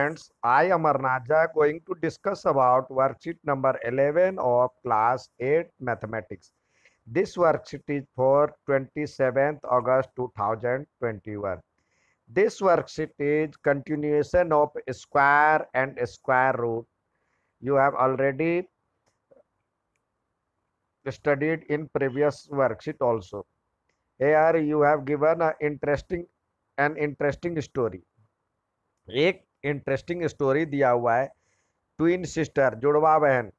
Friends, I Amar Naja going to discuss about worksheet number 11 of class 8 mathematics. This worksheet is for 27th August 2021. This worksheet is continuation of square and square root. You have already studied in previous worksheet also. Here you have given an interesting an interesting story. एक interesting story दिया हुआ है twin sister जुड़वा बहन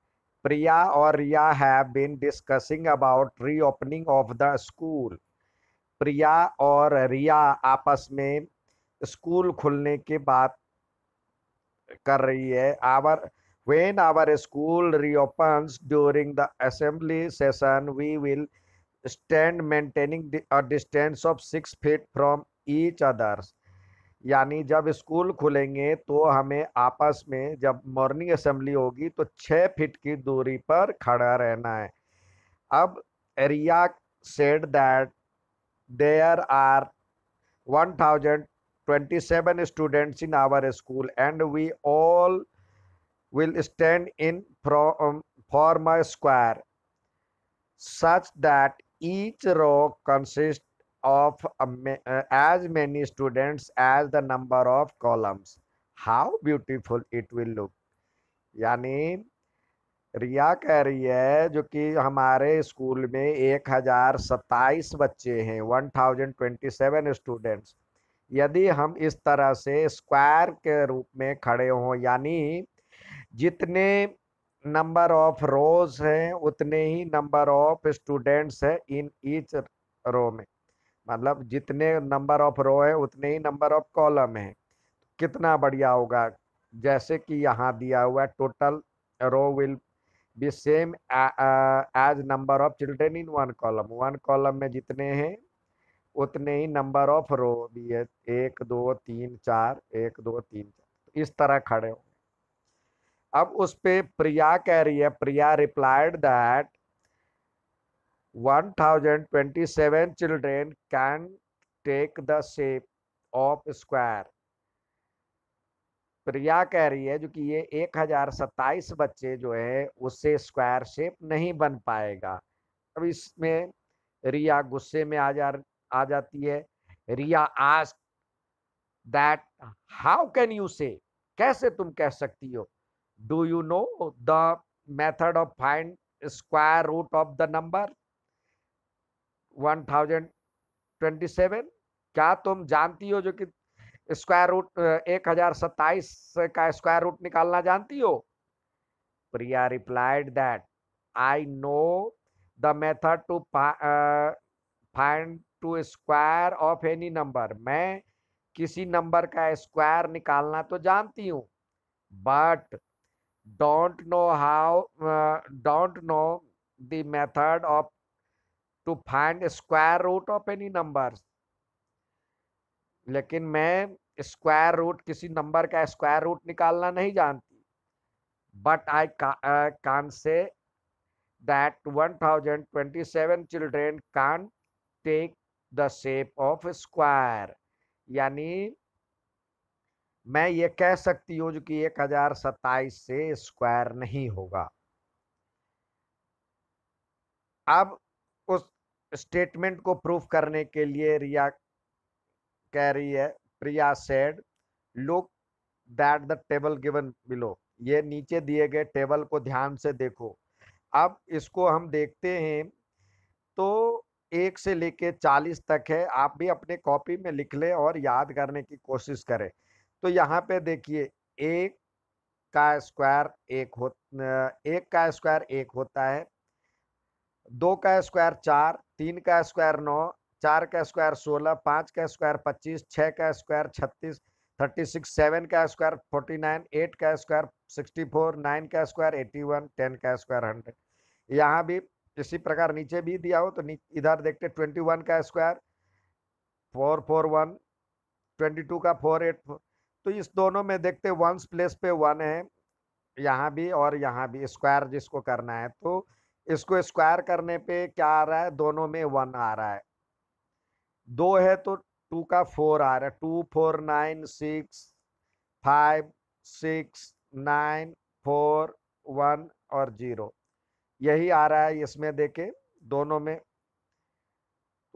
प्रिया और Riya have been discussing about reopening of the school Priya और रिया आपस में स्कूल खुलने की बात कर रही है our when our school reopen during the assembly session we will stand maintaining distance of six feet from each others यानी जब स्कूल खुलेंगे तो हमें आपस में जब मॉर्निंग असेंबली होगी तो छः फिट की दूरी पर खड़ा रहना है अब Riya said that there are one thousand twenty seven students in our school and we all will stand in for my square such that each row consist of uh, as many students as the number of columns how beautiful it will look यानी रिया कह रही है जो कि हमारे school में एक हज़ार सत्ताईस बच्चे हैं one thousand twenty seven students यदि हम इस तरह से स्क्वायर के रूप में खड़े हों यानी जितने नंबर ऑफ रोज हैं उतने ही नंबर ऑफ स्टूडेंट्स हैं इन ईच रो में मतलब जितने नंबर ऑफ रो है उतने ही नंबर ऑफ कॉलम है कितना बढ़िया होगा जैसे कि यहाँ दिया हुआ है total row will be same as number of children in one column one column में जितने हैं उतने ही नंबर ऑफ रो भी है एक दो तीन चार एक दो तीन चार तो इस तरह खड़े हो अब उस पर प्रिया कह रही है Priya replied that 1027 children can take the shape of square Priya कह रही है जो कि ये एक हजार सत्ताईस बच्चे जो है उससे स्क्वायर शेप नहीं बन पाएगा अब इसमें रिया गुस्से में आ जा आ जाती है Riya ask that how can you say कैसे तुम कह सकती हो do you know the method of find square root of the number 1027 क्या तुम जानती हो जो कि स्क्वायर रूट एक हजार सत्ताईस का स्क्वायर रूट निकालना जानती हो Priya replied that I know the method to find to square of any number मैं किसी नंबर का स्क्वायर निकालना तो जानती हूँ but don't know how don't know the method of to find square root of any number लेकिन मैं स्क्वायर रूट किसी नंबर का स्क्वायर रूट निकालना नहीं जानती but I can say twenty seven children can take the shape of square यानी मैं ये कह सकती हूँ कि एक हजार सत्ताईस से स्क्वायर नहीं होगा अब स्टेटमेंट को प्रूफ करने के लिए रिया कह रही है Priya said look that the table given below ये नीचे दिए गए टेबल को ध्यान से देखो अब इसको हम देखते हैं तो एक से लेके चालीस तक है आप भी अपने कॉपी में लिख लें और याद करने की कोशिश करें तो यहाँ पे देखिए एक का स्क्वायर एक हो एक का स्क्वायर एक होता है दो का स्क्वायर चार तीन का स्क्वायर नौ चार का स्क्वायर सोलह पाँच का स्क्वायर पच्चीस छः का स्क्वायर छत्तीस थर्टी सिक्स सेवन का स्क्वायर फोर्टी नाइन एट का स्क्वायर सिक्सटी फोर नाइन का स्क्वायर एट्टी वन टेन का स्क्वायर हंड्रेड यहाँ भी इसी प्रकार नीचे भी दिया हो तो इधर देखते ट्वेंटी वन का square four four one twenty two का फोर एट फोर तो इस दोनों में देखते वंस प्लेस पे वन है यहाँ भी और यहाँ भी स्क्वायर जिसको करना है तो इसको स्क्वायर करने पे क्या आ रहा है दोनों में वन आ रहा है दो है तो टू का फोर आ रहा है two four nine six five six nine four one और जीरो यही आ रहा है इसमें देखे दोनों में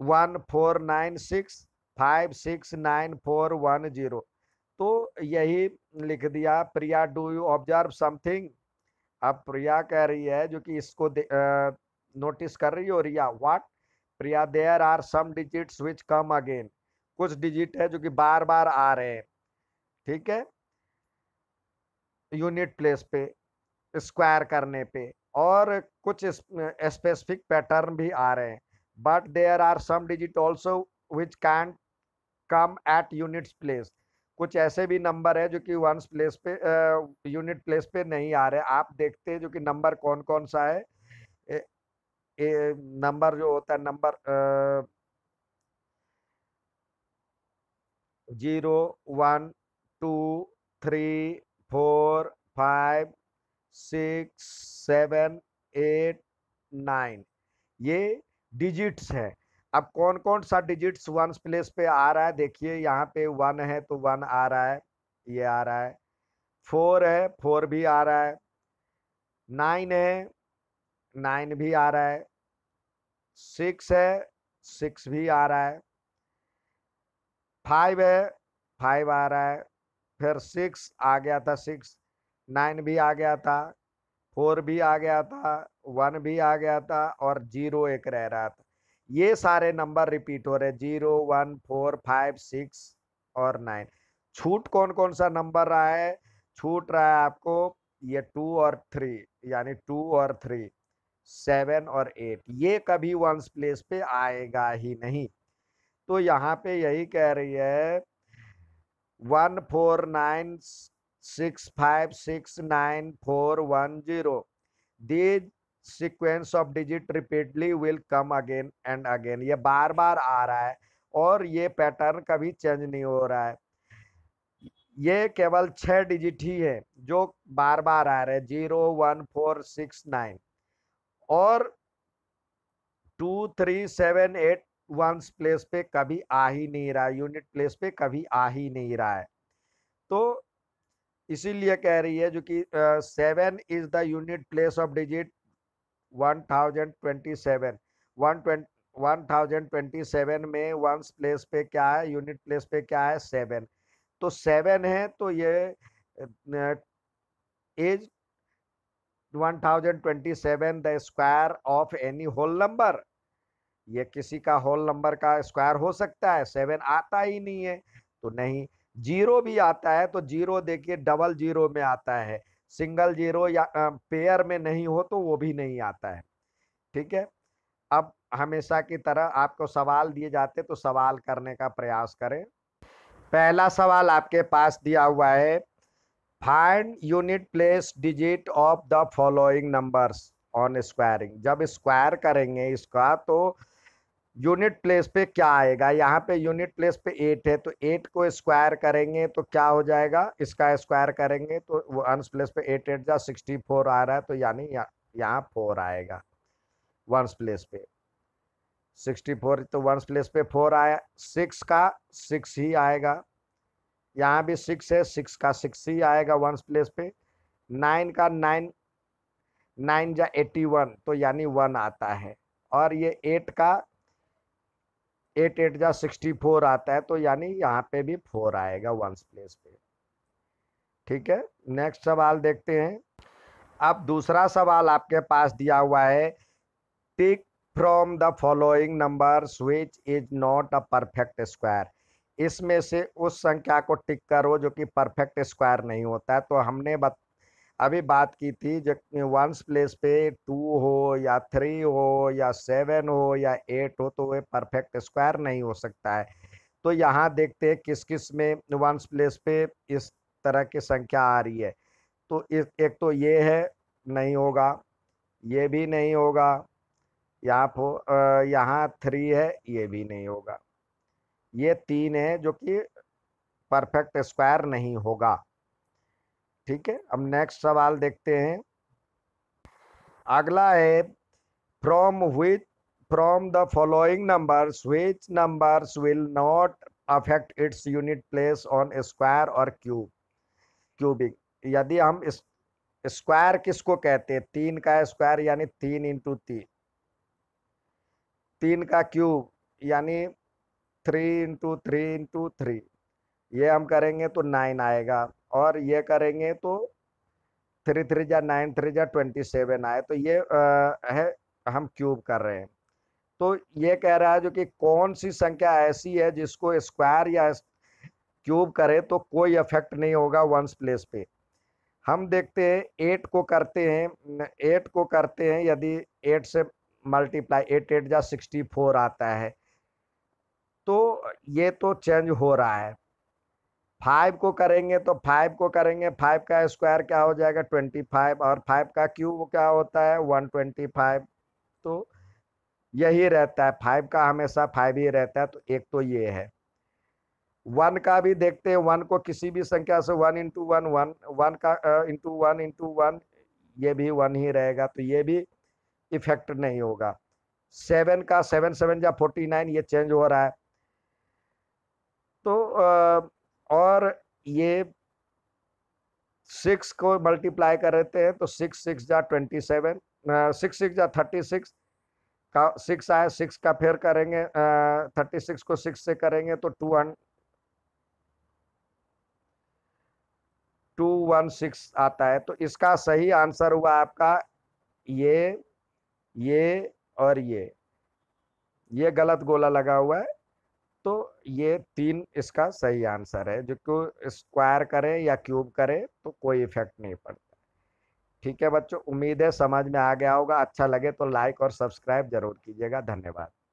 one four nine six five six nine four one zero तो यही लिख दिया Priya do you observe something अब प्रिया कह रही है जो कि इसको नोटिस कर रही हो Riya what Priya there are some digits which come again कुछ डिजिट है जो कि बार बार आ रहे हैं ठीक है यूनिट प्लेस पे स्क्वायर करने पे और कुछ स्पेसिफिक पैटर्न भी आ रहे हैं but there are some digit also which can come at units place कुछ ऐसे भी नंबर है जो कि वंस प्लेस पे यूनिट प्लेस पे नहीं आ रहे आप देखते हैं जो कि नंबर कौन कौन सा है नंबर जो होता है number zero one two three four five six seven eight nine ये डिजिट्स है अब कौन कौन सा डिजिट्स वन प्लेस पे आ रहा है देखिए यहाँ पे वन है तो वन आ रहा है ये आ रहा है फोर है फोर भी आ रहा है नाइन है नाइन भी आ रहा है सिक्स है सिक्स भी आ रहा है फाइव है फाइव आ रहा है फिर सिक्स आ गया था सिक्स नाइन भी आ गया था फोर भी आ गया था वन भी आ गया था और जीरो एक रह रहा था ये सारे नंबर रिपीट हो रहे zero one four five six और नाइन छूट कौन कौन सा नंबर रहा है छूट रहा है आपको ये टू और थ्री यानी टू और थ्री सेवन और एट ये कभी वंस प्लेस पे आएगा ही नहीं तो यहाँ पे यही कह रही है one four nine six five six nine four one zero these sequence of digit repeatedly will come again and again ये बार बार आ रहा है और ये पैटर्न कभी चेंज नहीं हो रहा है ये केवल छः डिजिट ही है जो बार बार आ रहे हैं zero one four six nine और two three seven eight one place पे कभी आ ही नहीं रहा है यूनिट प्लेस पे कभी आ ही नहीं रहा है तो इसीलिए कह रही है जो कि seven is the unit place of digit 1027 में वंस प्लेस पे क्या है यूनिट प्लेस पे क्या है सेवन तो सेवन है तो ये is 1027 the square of any whole number ये किसी का होल नंबर का स्क्वायर हो सकता है सेवन आता ही नहीं है तो नहीं जीरो भी आता है तो जीरो देखिए डबल जीरो में आता है सिंगल जीरो या पेयर में नहीं हो तो वो भी नहीं आता है ठीक है अब हमेशा की तरह आपको सवाल दिए जाते तो सवाल करने का प्रयास करें पहला सवाल आपके पास दिया हुआ है find unit place digit of the following numbers on squaring जब स्क्वायर करेंगे इसका तो यूनिट प्लेस पे क्या आएगा यहाँ पे यूनिट प्लेस पे एट है तो एट को स्क्वायर करेंगे तो क्या हो जाएगा इसका स्क्वायर करेंगे तो वो अंश प्लेस पे एट एट जा सिक्सटी फोर आ रहा है तो यानी यहाँ फोर आएगा वंस प्लेस पे सिक्सटी फोर तो वंस प्लेस पे फोर आया सिक्स का सिक्स ही आएगा यहाँ भी सिक्स है सिक्स का सिक्स ही आएगा वंस प्लेस पे नाइन का नाइन नाइन जा एटी वन तो यानी वन आता है और ये एट का एट एट जा सिक्सटी फोर आता है तो यानी यहाँ पे भी फोर आएगा वंस प्लेस पे ठीक है नेक्स्ट सवाल देखते हैं अब दूसरा सवाल आपके पास दिया हुआ है tick from the following number which is not a perfect square इसमें से उस संख्या को टिक करो जो कि परफेक्ट स्क्वायर नहीं होता है तो हमने बत, अभी बात की थी जब वंस प्लेस पे टू हो या थ्री हो या सेवन हो या एट हो तो वह परफेक्ट स्क्वायर नहीं हो सकता है तो यहाँ देखते हैं किस किस में वंस प्लेस पे इस तरह की संख्या आ रही है तो एक तो ये है नहीं होगा ये भी नहीं होगा यहाँ यहाँ थ्री है ये भी नहीं होगा ये तीन है जो कि परफेक्ट स्क्वायर नहीं होगा ठीक है अब नेक्स्ट सवाल देखते हैं अगला है from which from the following number which numbers will not affect its unit place on square और क्यूब क्यूबिक यदि हम स्क्वायर किसको कहते हैं तीन का स्क्वायर यानी तीन इंटू तीन तीन का क्यूब यानी three into three into three ये हम करेंगे तो नाइन आएगा और ये करेंगे तो थ्री थ्री जा नाइन थ्री जा ट्वेंटी सेवन आए तो ये आ, है हम क्यूब कर रहे हैं तो ये कह रहा है जो कि कौन सी संख्या ऐसी है जिसको स्क्वायर या क्यूब करें तो कोई इफेक्ट नहीं होगा वंस प्लेस पे हम देखते हैं एट को करते हैं एट को करते हैं यदि एट से मल्टीप्लाई एट एट जा सिक्सटी फोर आता है तो ये तो चेंज हो रहा है फाइव को करेंगे तो फाइव को करेंगे फाइव का स्क्वायर क्या हो जाएगा ट्वेंटी फाइव और फाइव का क्यूब क्या होता है वन ट्वेंटी फाइव तो यही रहता है फाइव का हमेशा फाइव ही रहता है तो एक तो ये है वन का भी देखते हैं वन को किसी भी संख्या से one into one one one का इंटू वन इंटू वन ये भी वन ही रहेगा तो ये भी इफेक्ट नहीं होगा सेवन का सेवन सेवन या फोर्टी नाइन ये चेंज हो रहा है तो और ये सिक्स को मल्टीप्लाई कर देते हैं तो सिक्स सिक्स जा ट्वेंटी सेवन सिक्स सिक्स जा थर्टी सिक्स का सिक्स आया सिक्स का फेयर करेंगे थर्टी सिक्स को सिक्स से करेंगे तो two one two one six आता है तो इसका सही आंसर हुआ आपका ये ये और ये ये गलत गोला लगा हुआ है तो ये तीन इसका सही आंसर है जो कि स्क्वायर करें या क्यूब करें तो कोई इफेक्ट नहीं पड़ता ठीक है बच्चों उम्मीद है समझ में आ गया होगा अच्छा लगे तो लाइक और सब्सक्राइब जरूर कीजिएगा धन्यवाद